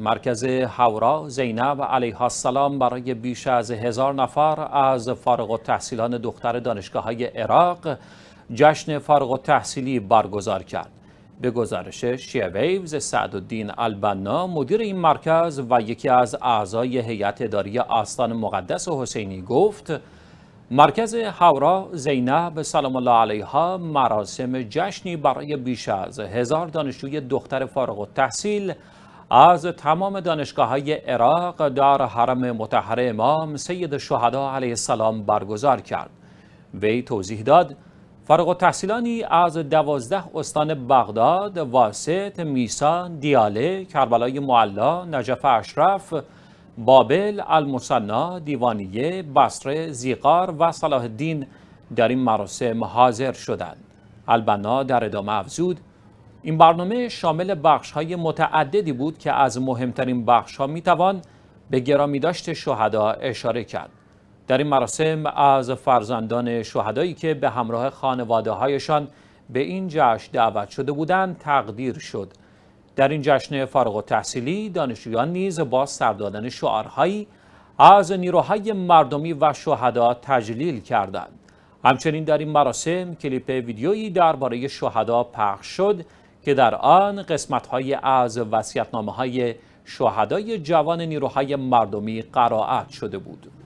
مرکز هورا زینب علیه السلام برای بیش از هزار نفر از فارغ التحصیلان دختر دانشگاه های عراق جشن فارغ التحصیلی برگزار کرد. به گزارش شیعه ویوز سعدالدین البنا مدیر این مرکز و یکی از اعضای هیئت اداری آستان مقدس حسینی گفت مرکز حورا زینب سلام الله علیها مراسم جشنی برای بیش از هزار دانشجوی دختر فارغ التحصیل تحصیل از تمام دانشگاه های عراق در حرم متحر امام سید شهدا علیه السلام برگزار کرد وی توضیح داد فارغ التحصیلانی از دوازده استان بغداد، واسط، میسان، دیاله، کربلای معلا، نجف اشرف، بابل، المصنا، دیوانیه، بصره، زیقار و صلاح الدین در این مراسم حاضر شدند. البنا در ادامه افزود این برنامه شامل بخش های متعددی بود که از مهمترین بخش ها می به گرامی داشت شهدا اشاره کرد. در این مراسم از فرزندان شهدایی که به همراه خانواده هایشان به این جشن دعوت شده بودند تقدیر شد. در این جشن فارغ تحصیلی دانشجویان نیز با سردادن شعارهایی از نیروهای مردمی و شهدا تجلیل کردند. همچنین در این مراسم کلیپ ویدیویی درباره شهدا پخش شد که در آن قسمت‌های از های شهدای جوان نیروهای مردمی قرائت شده بود.